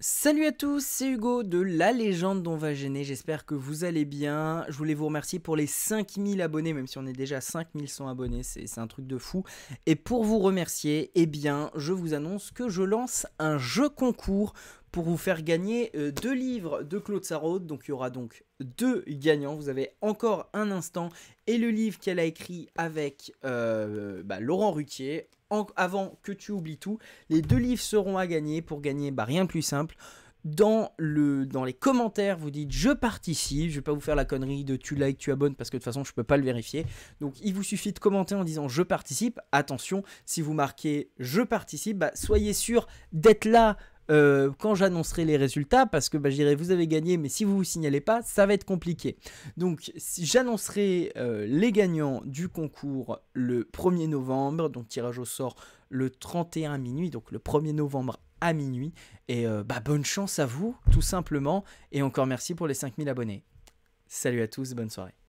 Salut à tous, c'est Hugo de La Légende dont va gêner, j'espère que vous allez bien, je voulais vous remercier pour les 5000 abonnés, même si on est déjà 5100 abonnés, c'est un truc de fou, et pour vous remercier, eh bien, je vous annonce que je lance un jeu concours pour vous faire gagner euh, deux livres de Claude Sarraud. Donc il y aura donc deux gagnants. Vous avez encore un instant et le livre qu'elle a écrit avec euh, bah, Laurent Ruquier avant que tu oublies tout. Les deux livres seront à gagner. Pour gagner, bah, rien de plus simple. Dans, le, dans les commentaires, vous dites je participe. Je vais pas vous faire la connerie de tu likes, tu abonnes parce que de toute façon je peux pas le vérifier. Donc il vous suffit de commenter en disant je participe. Attention, si vous marquez je participe, bah, soyez sûr d'être là euh, quand j'annoncerai les résultats, parce que bah, vous avez gagné, mais si vous vous signalez pas, ça va être compliqué. Donc si j'annoncerai euh, les gagnants du concours le 1er novembre, donc tirage au sort le 31 minuit, donc le 1er novembre à minuit. Et euh, bah, bonne chance à vous, tout simplement. Et encore merci pour les 5000 abonnés. Salut à tous, bonne soirée.